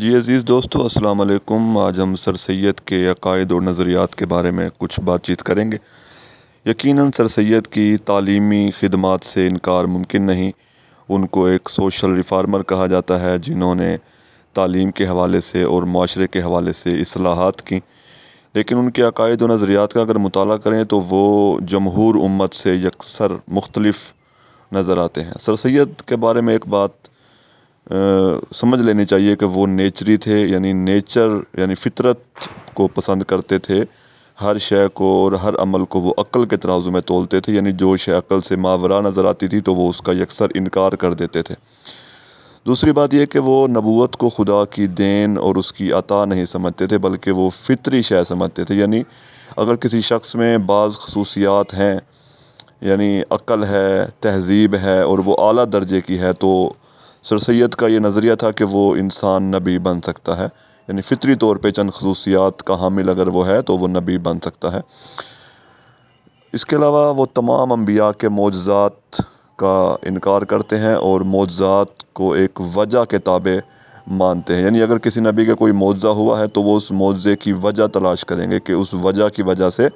जी अज़ीज़ दोस्तों अस्सलाम वालेकुम आज हम सर सैद के अकायद और नज़रियात के बारे में कुछ बातचीत करेंगे यकीनन सर सैद की तालीमी खदमात से इनकार मुमकिन नहीं उनको एक सोशल रिफार्मर कहा जाता है जिन्होंने तालीम के हवाले से और माशरे के हवाले से असलाहत की लेकिन उनके अकायद और नज़रियात का अगर मुताल करें तो वो जमहूर उम्मत से यकसर मुख्तलफ़ नज़र आते हैं सर सैद के बारे में एक बात समझ लेनी चाहिए कि वो नेचरी थे यानी नेचर यानी फितरत को पसंद करते थे हर शय को और हर अमल को वो अक्ल के तराजू में तोलते थे यानी जो शय अक्ल से मावरा नज़र आती थी तो वो उसका यकसर इनकार कर देते थे दूसरी बात यह कि वो नबूत को खुदा की देन और उसकी अता नहीं समझते थे बल्कि वो फितरी शय समझते थे यानी अगर किसी शख्स में बाज़ खसूसियात हैं यानी अक्ल है तहज़ीब है और वो अली दर्जे की है तो सर सैद का ये नज़रिया था कि वो इंसान नबी बन सकता है यानी फ़ितरी तौर पे चंद खसूसियात का हामिल अगर वो है तो वो नबी बन सकता है इसके अलावा वो तमाम अम्बिया के मौजात का इनकार करते हैं और मौजात को एक वजह के ताबे मानते हैं यानी अगर किसी नबी का कोई मौजा हुआ है तो वो उस मौजे की वजह तलाश करेंगे कि उस वजह की वजह से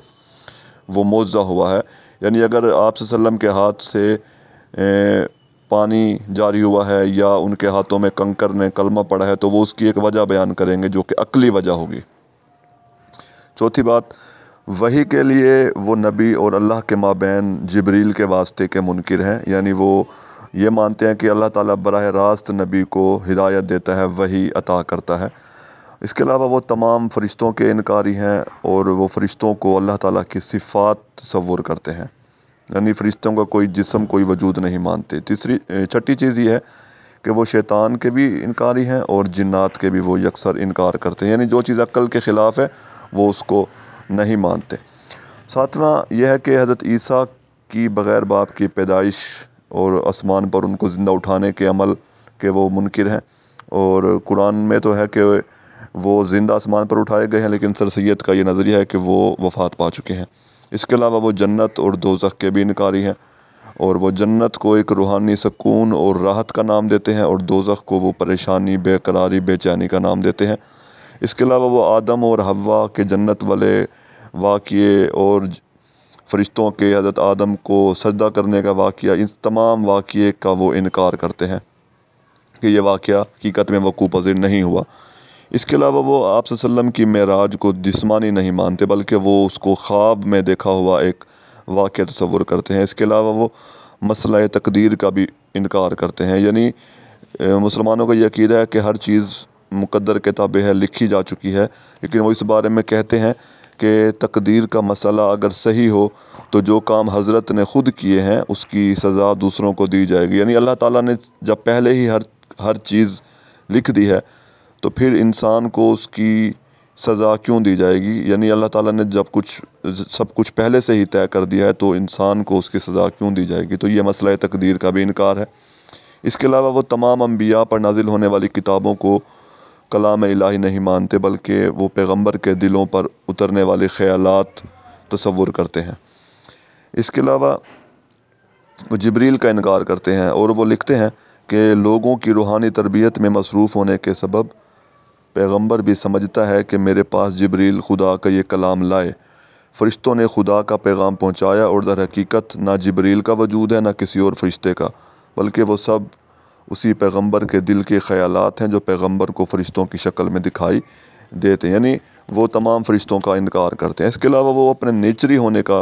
वो मौजा हुआ है यानी अगर आप के हाथ से ए, पानी जारी हुआ है या उनके हाथों में कंकर ने कलमा पड़ा है तो वो उसकी एक वजह बयान करेंगे जो कि अकली वजह होगी चौथी बात वही के लिए वो नबी और अल्लाह के माबेन जबरील के वास्ते के मुनकर हैं यानी वो ये मानते हैं कि अल्लाह ताला बरह रास्त नबी को हिदायत देता है वही अता करता है इसके अलावा वो तमाम फ़रिश्तों के इनकारी हैं और वो फ़रिश्तों को अल्लाह ताला की सिफ़ात तस्वुर करते हैं यानी फरिश्तों का कोई जिसम कोई वजूद नहीं मानते तीसरी छठी चीज़ ये है कि वो शैतान के भी इनकारी हैं और जन्ात के भी वो यकसर इनकार करते हैं यानी जो चीज़ अक्ल के ख़िलाफ़ है वो उसको नहीं मानते सातवां यह है कि हज़रत ईसा की बग़ैर बाप की पैदाइश और आसमान पर उनको ज़िंदा उठाने के अमल के वो मुनकर हैं और कुरान में तो है कि वो ज़िंदा आसमान पर उठाए गए हैं लेकिन सर सैद का ये नज़रिया है कि वो वफ़ात पा चुके हैं इसके अलावा वो जन्नत और दोजख के भी इनकारी हैं और वो जन्नत को एक रूहानी सकून और राहत का नाम देते हैं और दोजख को वो परेशानी बेकरारी बेचैनी का नाम देते हैं इसके अलावा वो आदम और हवा के जन्नत वाले वाक़े और फरिश्तों के हज़रत आदम को सजदा करने का वाक़ इन तमाम वाक़े का वो इनकार करते हैं कि यह वाक़ हकीकत में वकू पजीर नहीं हुआ इसके अलावा वो आप की मराज को जिसमानी नहीं मानते बल्कि वो उसको ख्वाब में देखा हुआ एक वाक़ तस्वुर करते हैं इसके अलावा वो मसला तकदीर का भी इनकार करते हैं यानी मुसलमानों का यकीद है कि हर चीज़ मुकद्दर के ताबे है लिखी जा चुकी है लेकिन वो इस बारे में कहते हैं कि तकदीर का मसला अगर सही हो तो जो काम हज़रत ने ख़ुद किए हैं उसकी सज़ा दूसरों को दी जाएगी यानी अल्लाह ताली ने जब पहले ही हर हर चीज़ लिख दी है तो फिर इंसान को उसकी सज़ा क्यों दी जाएगी यानी अल्लाह ताला ने जब कुछ सब कुछ पहले से ही तय कर दिया है तो इंसान को उसकी सज़ा क्यों दी जाएगी तो ये मसला तकदीर का भी इनकार है इसके अलावा वो तमाम अम्बिया पर नाजिल होने वाली किताबों को कलाम इलाही नहीं मानते बल्कि वो पैगम्बर के दिलों पर उतरने वाले ख्यालात तस्वुर करते हैं इसके अलावा वो जबरील का इनकार करते हैं और वो लिखते हैं कि लोगों की रूहानी तरबियत में मसरूफ़ होने के सबब पैगंबर भी समझता है कि मेरे पास जबरील खुदा का ये कलाम लाए फ़रिश्तों ने खुदा का पैगाम पहुँचाया और दर हकीकत ना जबरील का वजूद है ना किसी और फरिश्ते का बल्कि वो सब उसी पैगंबर के दिल के ख्याल हैं जो पैगंबर को फ़रिश्तों की शक्ल में दिखाई देते हैं यानी वो तमाम फ़रिश्तों का इनकार करते हैं इसके अलावा वो अपने नेचरी होने का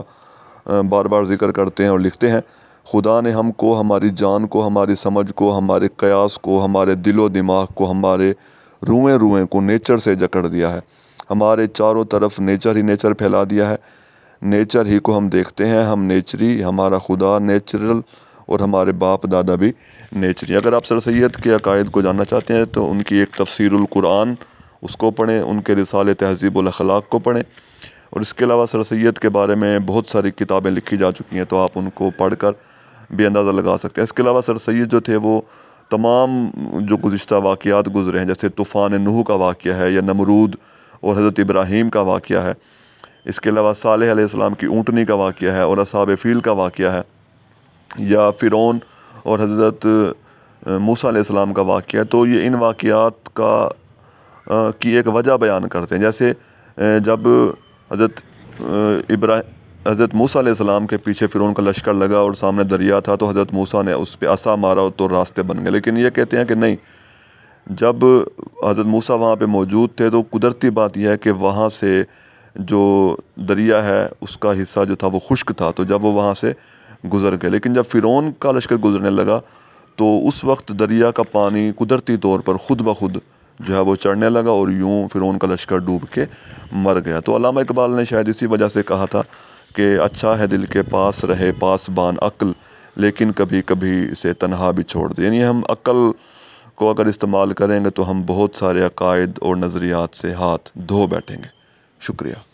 बार बार ज़िक्र करते हैं और लिखते हैं खुदा ने हमको हमारी जान को हमारी समझ को हमारे कयास को हमारे दिलो दिमाग को हमारे रुएँ रुएं को नेचर से जकड़ दिया है हमारे चारों तरफ नेचर ही नेचर फैला दिया है नेचर ही को हम देखते हैं हम नेचरी हमारा खुदा नेचुरल और हमारे बाप दादा भी नेचरी अगर आप सर सैद के अकायद को जानना चाहते हैं तो उनकी एक तफसरकुरान उसको पढ़ें उनके रिसाले तहजीबलाखलाक को पढ़ें और इसके अलावा सर सैद के बारे में बहुत सारी किताबें लिखी जा चुकी हैं तो आप उनको पढ़ कर बेअंदाज़ा लगा सकते हैं इसके अलावा सर सैद जो थे वो तमाम जो गुज्त वाक़ात गुजरे हैं जैसे तूफ़ान नूह का वाक़ है या नमरूद और हज़रत इब्राहीम का वाक़ है इसके अलावा साल इस्लाम की ऊँटनी का वाक़ है और असाब फ़ील का वाक़ है या फ़िरौन और हज़रत मूसम का वाक़ है तो ये इन वाक़ात का की एक वजह बयान करते हैं जैसे जब हज़रत इब्राहिम हज़रत मूसा सलाम के पीछे फ़िरौन का लश्कर लगा और सामने दरिया था तो हज़रत मूसा ने उस पर असा मारा तो रास्ते बन गए लेकिन ये कहते हैं कि नहीं जब हज़रत मूसा वहाँ पर मौजूद थे तो कुदरती बात यह है कि वहाँ से जो दरिया है उसका हिस्सा जो था वो खुश्क था तो जब वो वहाँ से गुज़र गए लेकिन जब फ़िरौन का लश्कर गुज़रने लगा तो उस वक्त दरिया का पानी कुदरती तौर पर ख़ुद ब खुद जो है वो चढ़ने लगा और यूँ फ़िरौन का लश्कर डूब के मर गया तो अलामा इकबाल ने शायद इसी वजह से कहा था कि अच्छा है दिल के पास रहे पास बान अक्ल लेकिन कभी कभी इसे तनहा भी छोड़ दे यानी हम अक्ल को अगर इस्तेमाल करेंगे तो हम बहुत सारे अकायद और नज़रियात से हाथ धो बैठेंगे शुक्रिया